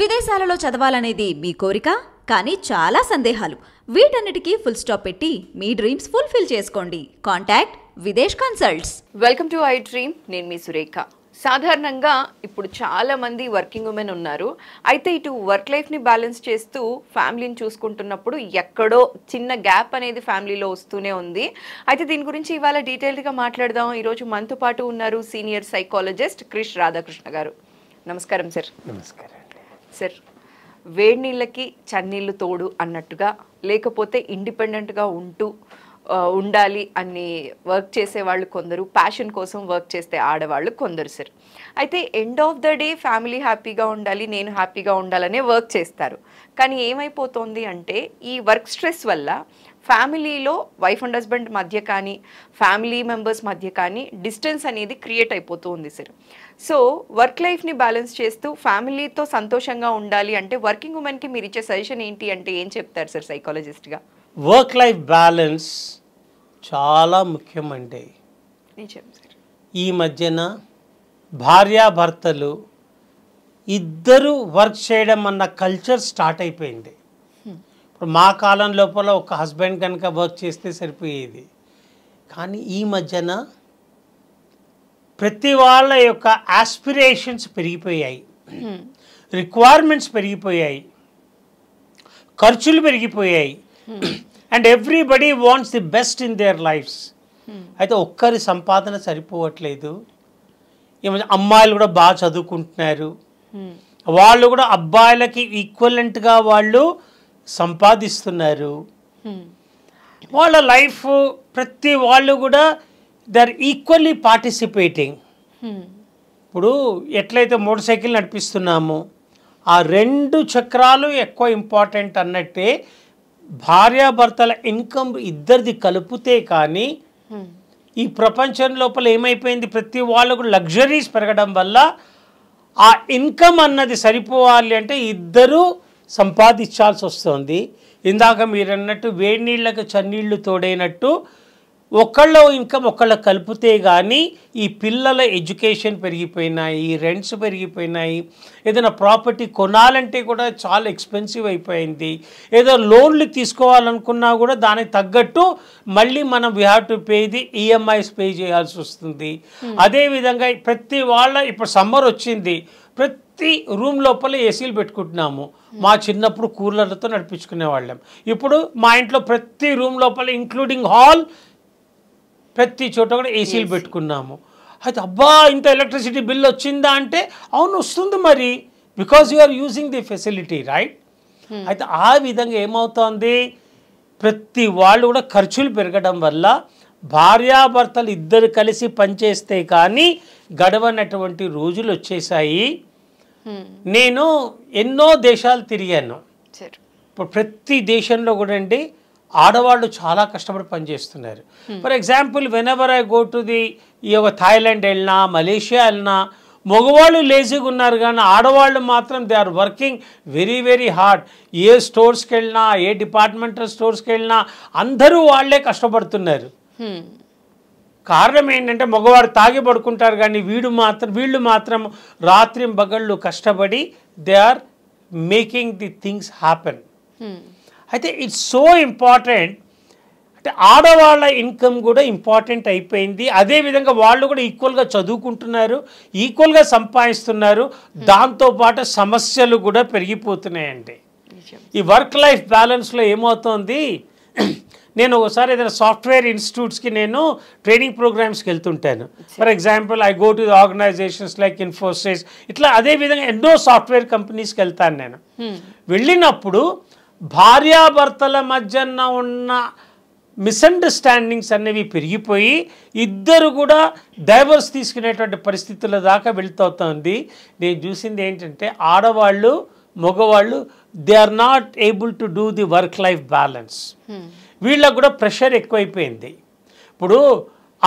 విదేశాలలో చదవాలనేది మీ కోరిక కానీ చాలా సందేహాలు వీటన్నిటికీ ఫుల్ స్టాప్ పెట్టి మీ డ్రీమ్స్ ఫుల్ఫిల్ చేసుకోండి contact Videsh consults welcome to I dream నేను మీ సురేఖ సాధారణంగా ఇప్పుడు చాలామంది వర్కింగ్ ఉమెన్ ఉన్నారు అయితే ఇటు వర్క్ లైఫ్ని బ్యాలెన్స్ చేస్తూ ఫ్యామిలీని చూసుకుంటున్నప్పుడు ఎక్కడో చిన్న గ్యాప్ అనేది ఫ్యామిలీలో వస్తూనే ఉంది అయితే దీని గురించి ఇవాళ డీటెయిల్డ్గా మాట్లాడదాం ఈరోజు మనతో పాటు ఉన్నారు సీనియర్ సైకాలజిస్ట్ క్రిష్ రాధాకృష్ణ గారు నమస్కారం సార్ నమస్కారం సార్ వేడి నీళ్ళకి చన్నీళ్ళు తోడు అన్నట్టుగా లేకపోతే ఇండిపెండెంట్గా ఉంటూ ఉండాలి అని వర్క్ చేసే వాళ్ళు కొందరు ప్యాషన్ కోసం వర్క్ చేస్తే ఆడవాళ్ళు కొందరు సార్ అయితే end of the day family హ్యాపీగా ఉండాలి నేను హ్యాపీగా ఉండాలనే వర్క్ చేస్తారు కానీ ఏమైపోతుంది అంటే ఈ వర్క్ స్ట్రెస్ వల్ల ఫ్యామిలీలో వైఫ్ అండ్ హస్బెండ్ మధ్య కానీ ఫ్యామిలీ మెంబర్స్ మధ్య కానీ డిస్టెన్స్ అనేది క్రియేట్ అయిపోతూ ఉంది సార్ సో వర్క్ లైఫ్ని బ్యాలెన్స్ చేస్తూ ఫ్యామిలీతో సంతోషంగా ఉండాలి అంటే వర్కింగ్ ఉమెన్కి మీరు ఇచ్చే సజెషన్ ఏంటి అంటే ఏం చెప్తారు సార్ సైకాలజిస్ట్గా వర్క్ లైఫ్ బ్యాలెన్స్ చాలా ముఖ్యమండి అండి సార్ ఈ మధ్యన భార్యాభర్తలు ఇద్దరు వర్క్ చేయడం అన్న కల్చర్ స్టార్ట్ అయిపోయింది మా కాలం లోపల ఒక హస్బెండ్ కనుక వర్క్ చేస్తే సరిపోయేది కానీ ఈ మధ్యన ప్రతి వాళ్ళ యొక్క ఆస్పిరేషన్స్ పెరిగిపోయాయి రిక్వైర్మెంట్స్ పెరిగిపోయాయి ఖర్చులు పెరిగిపోయాయి and everybody wants the best in their lifes అయితే ఒక్కరి సంపాదన సరిపోవట్లేదు అమ్మాయిలు కూడా బాగా చదువుకుంటున్నారు వాళ్ళు కూడా అబ్బాయిలకి ఈక్వలెంట్గా వాళ్ళు సంపాదిస్తున్నారు hmm. వాళ్ళ లైఫ్ ప్రతి వాళ్ళు కూడా దే ఆర్ ఈక్వల్లీ పార్టిసిపేటింగ్ ఇప్పుడు ఎట్లయితే మోటార్ సైకిల్ నడిపిస్తున్నామో ఆ రెండు చక్రాలు ఎక్కువ ఇంపార్టెంట్ అన్నట్టే భార్యాభర్తల ఇన్కమ్ ఇద్దరిది కలిపితే కానీ hmm. ఈ ప్రపంచం లోపల ఏమైపోయింది ప్రతి వాళ్ళకు లగ్జరీస్ పెరగడం వల్ల ఆ ఇన్కమ్ అన్నది సరిపోవాలి అంటే ఇద్దరు సంపాదించాల్సి వస్తుంది ఇందాక మీరన్నట్టు వేడి నీళ్ళకు చన్నీళ్లు తోడైనట్టు ఒకళ్ళ ఇన్కమ్ ఒకళ్ళ కలిపితే కానీ ఈ పిల్లల ఎడ్యుకేషన్ పెరిగిపోయినాయి రెంట్స్ పెరిగిపోయినాయి ఏదైనా ప్రాపర్టీ కొనాలంటే కూడా చాలా ఎక్స్పెన్సివ్ అయిపోయింది ఏదో లోన్లు తీసుకోవాలనుకున్నా కూడా దానికి తగ్గట్టు మళ్ళీ మనం we have to pay the EMIs pay చేయాల్సి వస్తుంది hmm. అదేవిధంగా ప్రతి వాళ్ళ ఇప్పుడు సమ్మర్ వచ్చింది ప్రతి ప్రతి రూమ్ లోపల ఏసీలు పెట్టుకుంటున్నాము మా చిన్నప్పుడు కూలర్లతో నడిపించుకునే వాళ్ళం ఇప్పుడు మా ఇంట్లో ప్రతి రూమ్ లోపల ఇంక్లూడింగ్ హాల్ ప్రతి చోట కూడా ఏసీలు పెట్టుకున్నాము అయితే అబ్బా ఇంత ఎలక్ట్రిసిటీ బిల్ వచ్చిందా అంటే అవును వస్తుంది మరి because you're using the facility right అయితే ఆ విధంగా ఏమవుతోంది ప్రతి వాళ్ళు కూడా ఖర్చులు పెరగడం వల్ల భార్యాభర్తలు ఇద్దరు కలిసి పనిచేస్తే కానీ గడవనటువంటి రోజులు వచ్చేసాయి నేను ఎన్నో దేశాలు తిరిగాను ఇప్పుడు ప్రతి దేశంలో కూడా అండి ఆడవాళ్ళు చాలా కష్టపడి పనిచేస్తున్నారు for example whenever I go to the ఈ యొక్క థాయిలాండ్ వెళ్ళినా మలేషియా వెళ్ళినా మగవాళ్ళు లేజీగా ఉన్నారు కానీ ఆడవాళ్ళు మాత్రం they are working very very hard ఏ స్టోర్స్కి వెళ్ళినా ఏ డిపార్ట్మెంటల్ స్టోర్స్కి వెళ్ళినా అందరూ వాళ్లే కష్టపడుతున్నారు కారణం ఏంటంటే మగవారు తాగి పడుకుంటారు కానీ వీడు మాత్రం వీళ్ళు మాత్రం రాత్రి బగళ్ళు కష్టపడి they are making the things happen అయితే ఇట్స్ సో ఇంపార్టెంట్ అంటే ఆడవాళ్ళ ఇన్కమ్ కూడా ఇంపార్టెంట్ అయిపోయింది అదేవిధంగా వాళ్ళు కూడా ఈక్వల్గా చదువుకుంటున్నారు ఈక్వల్గా సంపాదిస్తున్నారు hmm. దాంతోపాటు సమస్యలు కూడా పెరిగిపోతున్నాయండి ఈ వర్క్ లైఫ్ బ్యాలెన్స్లో ఏమవుతోంది నేను ఒకసారి ఏదైనా సాఫ్ట్వేర్ ఇన్స్టిట్యూట్స్కి నేను ట్రైనింగ్ ప్రోగ్రామ్స్కి వెళ్తుంటాను for example I go to organisations like Infosys ఇట్లా అదే విధంగా ఎన్నో సాఫ్ట్వేర్ కంపెనీస్కి వెళ్తాను నేను వెళ్ళినప్పుడు భార్యాభర్తల మధ్యన ఉన్న మిస్అండర్స్టాండింగ్స్ అనేవి పెరిగిపోయి ఇద్దరు కూడా డైవర్స్ తీసుకునేటువంటి పరిస్థితుల దాకా వెళ్తవుతుంది నేను చూసింది ఏంటంటే ఆడవాళ్ళు మగవాళ్ళు they are not able to do the work life balance వీళ్ళకు కూడా ప్రెషర్ ఎక్కువైపోయింది ఇప్పుడు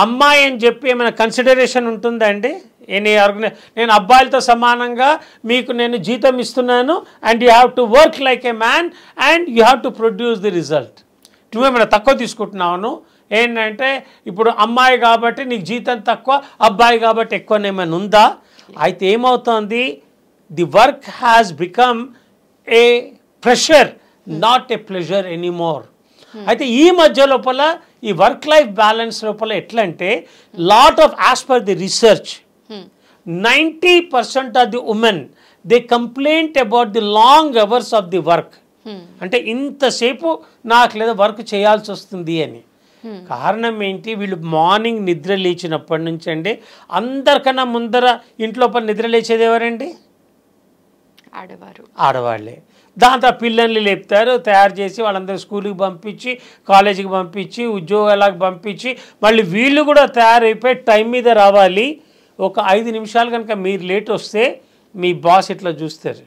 అమ్మాయి అని చెప్పి ఏమైనా కన్సిడరేషన్ ఉంటుందా అండి ఎనీ ఆర్గనైజ్ నేను అబ్బాయిలతో సమానంగా మీకు నేను జీతం ఇస్తున్నాను and you have to work like a man and you have to produce the result నువ్వేమైనా తక్కువ తీసుకుంటున్నావును ఏంటంటే ఇప్పుడు అమ్మాయి కాబట్టి నీకు జీతం తక్కువ అబ్బాయి కాబట్టి ఎక్కువనేమైనా ఉందా అయితే ఏమవుతోంది the work has become a pressure not a pleasure anymore అయితే ఈ మధ్య లోపల ఈ వర్క్ లైఫ్ బ్యాలెన్స్ లోపల ఎట్లా hmm. hmm. అంటే lot of as per the research ninety percent of the women they complaint about the long hours of the work అంటే ఇంతసేపు నాకు లేదా వర్క్ చేయాల్సి వస్తుంది అని hmm. కారణం ఏంటి వీళ్ళు మార్నింగ్ నిద్ర లేచినప్పటి నుంచి అండి అందరికన్నా ముందర ఇంట్లో పని నిద్ర లేచేది ఎవరండి ఆడవారు ఆడవాళ్ళే దాంతో పిల్లల్ని లేపుతారు తయారు చేసి వాళ్ళందరూ స్కూల్కి పంపించి కాలేజీకి పంపించి ఉద్యోగాలకు పంపించి మళ్ళీ వీళ్ళు కూడా తయారైపోయి టైం మీద రావాలి ఒక ఐదు నిమిషాలు కనుక మీరు లేట్ వస్తే మీ బాస్ ఇట్లా చూస్తారు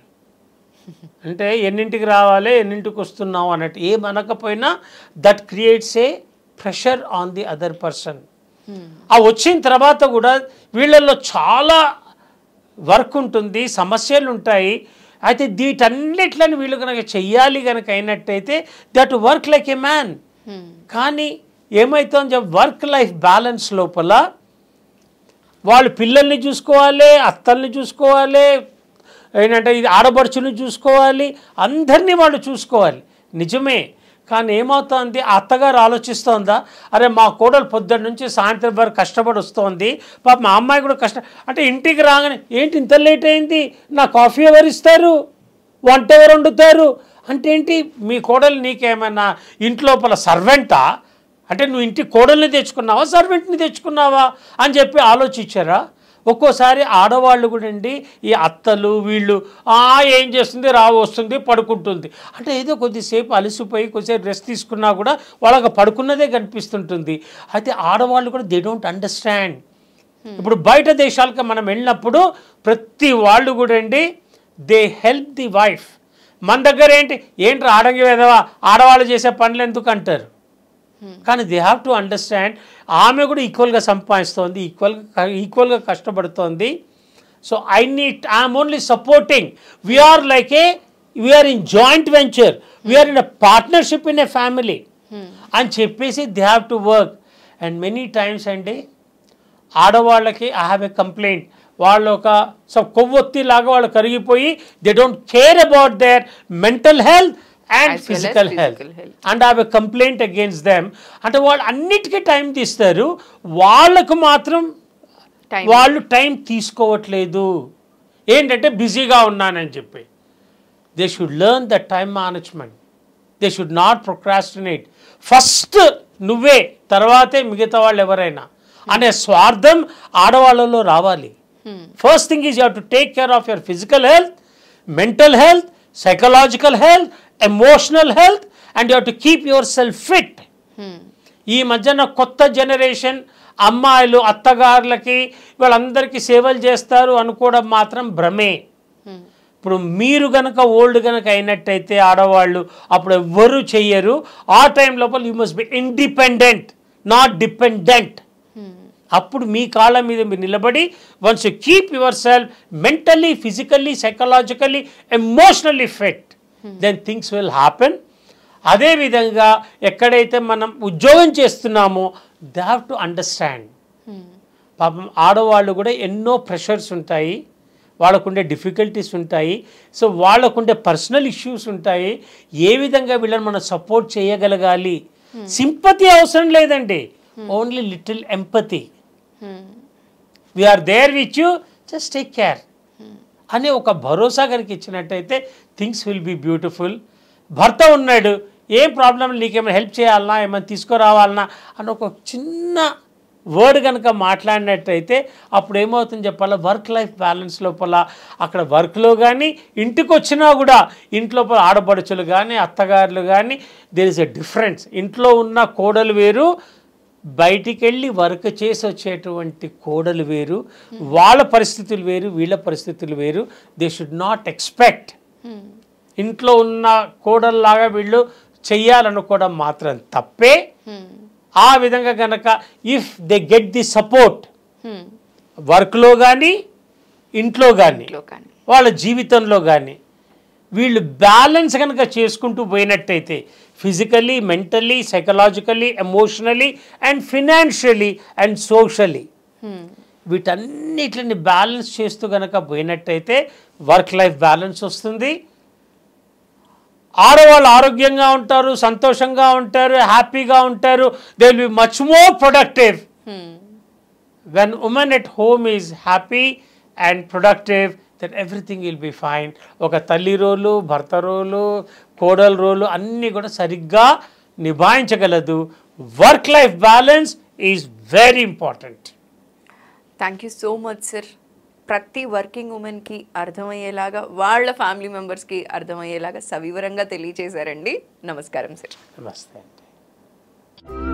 అంటే ఎన్నింటికి రావాలి ఎన్నింటికి వస్తున్నావు అన్నట్టు ఏం అనకపోయినా that creates a pressure on the other person ఆ వచ్చిన తర్వాత కూడా వీళ్ళల్లో చాలా వర్క్ ఉంటుంది సమస్యలు ఉంటాయి అయితే వీటన్నిటిని వీళ్ళు కనుక చెయ్యాలి కనుక అయినట్టయితే that work like a man hmm. కానీ ఏమవుతుంది వర్క్ లైఫ్ బ్యాలెన్స్ లోపల వాళ్ళు పిల్లల్ని చూసుకోవాలి అత్తల్ని చూసుకోవాలి ఏంటంటే ఇది ఆడబడుచుని చూసుకోవాలి అందరినీ వాళ్ళు చూసుకోవాలి నిజమే కానీ ఏమవుతుంది అత్తగారు ఆలోచిస్తోందా అరే మా కోడలు పొద్దున్న నుంచి సాయంత్రం వరకు కష్టపడి వస్తోంది పాప మా అమ్మాయి కూడా కష్టం అంటే ఇంటికి రాగానే ఏంటి ఇంత లేట్ అయింది నా కాఫీ ఎవరు ఇస్తారు వంట ఎవరు వండుతారు అంటే ఏంటి మీ కోడలు నీకేమైనా ఇంట్లోపల సర్వెంటా అంటే నువ్వు ఇంటి కోడల్ని తెచ్చుకున్నావా సర్వెంట్ని తెచ్చుకున్నావా అని చెప్పి ఆలోచించారా ఒక్కోసారి ఆడవాళ్ళు కూడా అండి ఈ అత్తలు వీళ్ళు ఏం చేస్తుంది రా వస్తుంది పడుకుంటుంది అంటే ఏదో కొద్దిసేపు అలసిపోయి కొద్దిసేపు రెస్ట్ తీసుకున్నా కూడా వాళ్ళకి పడుకున్నదే కనిపిస్తుంటుంది అయితే ఆడవాళ్ళు కూడా దే డోంట్ అండర్స్టాండ్ ఇప్పుడు బయట దేశాలకు మనం వెళ్ళినప్పుడు ప్రతి వాళ్ళు కూడా అండి దే హెల్ప్ ది వైఫ్ మన దగ్గర ఏంటి ఏంటి ఆడంగి వేదవా ఆడవాళ్ళు చేసే పనులు ఎందుకు అంటారు కానీ దే హ్యావ్ టు అండర్స్టాండ్ ఆమె కూడా ఈక్వల్గా సంపాదిస్తోంది ఈక్వల్గా ఈక్వల్గా కష్టపడుతోంది so I neat I'm only supporting we're like a we're in joint venture we're in a partnership in a family అని చెప్పేసి they have to work and many times అండి ఆడవాళ్ళకి ఐ హ్యావ్ ఎ కంప్లైంట్ వాళ్ళు ఒక so కొవ్వొత్తిలాగా వాళ్ళు కరిగిపోయి they don't care about their mental health and physical health and have a complaint against them అంటే వాళ్ళు అన్నిటికీ టైం తీస్తారు వాళ్ళకు మాత్రం వాళ్ళు టైం తీసుకోవట్లేదు ఏంటంటే బిజీగా ఉన్నానని చెప్పి they should learn the time management they should not procrastinate first నువ్వే తర్వాతే మిగతా వాళ్ళు ఎవరైనా అనే hmm. స్వార్థం ఆడవాళ్ళలో రావాలి first thing is you to take care of your physical health mental health psychological health emotional health and you to keep yourself fit ఈ మధ్యన కొత్త జనరేషన్ అమ్మాయిలు అత్తగారులకి వాళ్ళందరికీ సేవలు చేస్తారు అనుకోవడం మాత్రం భ్రమే ఇప్పుడు మీరు గనక ఓల్డ్ గనక అయినట్టయితే ఆడవాళ్ళు అప్పుడు ఎవ్వరూ చెయ్యరు ఆ టైం లోపల you must be independent not dependent అప్పుడు మీ కాళ్ళ మీద మీరు నిలబడి once you keep yourself mentally physically psychologically emotionally fit then things will happen అదేవిధంగా ఎక్కడైతే మనం ఉద్యోగం చేస్తున్నామో దే హ్యావ్ టు అండర్స్టాండ్ పాపం ఆడవాళ్ళు కూడా ఎన్నో ప్రెషర్స్ ఉంటాయి వాళ్ళకుండే డిఫికల్టీస్ ఉంటాయి సో వాళ్ళకుండే పర్సనల్ ఇష్యూస్ ఉంటాయి ఏ విధంగా వీళ్ళని మనం సపోర్ట్ చేయగలగాలి సింపతి అవసరం లేదండి only little empathy we're there which you just take care అనే ఒక భరోసా కనుక ఇచ్చినట్టయితే థింగ్స్ విల్ బీ బ్యూటిఫుల్ భర్త ఉన్నాడు ఏం ప్రాబ్లం నీకేమైనా హెల్ప్ చేయాలన్నా ఏమైనా తీసుకురావాలన్నా అని ఒక చిన్న వర్డ్ కనుక మాట్లాడినట్టయితే అప్పుడు ఏమవుతుంది చెప్పాలా వర్క్ లైఫ్ బ్యాలెన్స్ లోపల అక్కడ వర్క్లో కానీ ఇంటికి వచ్చినా కూడా ఇంట్లోపల ఆడపడుచులు కానీ అత్తగారులు కానీ దేర్ ఇస్ అ డిఫరెన్స్ ఇంట్లో ఉన్న కోడలు వేరు బయటికి వెళ్ళి వర్క్ చేసి వచ్చేటువంటి కోడలు వేరు hmm. వాళ్ళ పరిస్థితులు వేరు వీళ్ళ పరిస్థితులు వేరు దే షుడ్ నాట్ ఎక్స్పెక్ట్ ఇంట్లో ఉన్న కోడల్లాగా వీళ్ళు చెయ్యాలనుకోవడం మాత్రం తప్పే ఆ విధంగా కనుక if they get the support వర్క్లో కానీ ఇంట్లో కానీ వాళ్ళ జీవితంలో కానీ వీళ్ళు బ్యాలెన్స్ కనుక చేసుకుంటూ పోయినట్టయితే physically mentally psychologically emotionally and financially and socially వీటన్నిటిని బ్యాలెన్స్ చేస్తూ గనక పోయినట్టయితే వర్క్ లైఫ్ బ్యాలెన్స్ వస్తుంది ఆడవాళ్ళు ఆరోగ్యంగా ఉంటారు సంతోషంగా ఉంటారు హ్యాపీగా ఉంటారు they will be much more productive when women at home is happy and productive then everything will be fine ఒక తల్లి రోలు భర్త రోలు కోడల రోలు అన్నీ కూడా సరిగ్గా నిభాయించగలదు work life balance is very important thank you so much sir ప్రతి వర్కింగ్ ఉమెన్కి అర్థమయ్యేలాగా వాళ్ళ ఫ్యామిలీ మెంబర్స్కి అర్థమయ్యేలాగా సవివరంగా తెలియజేశారండి నమస్కారం సార్ నమస్తే అండి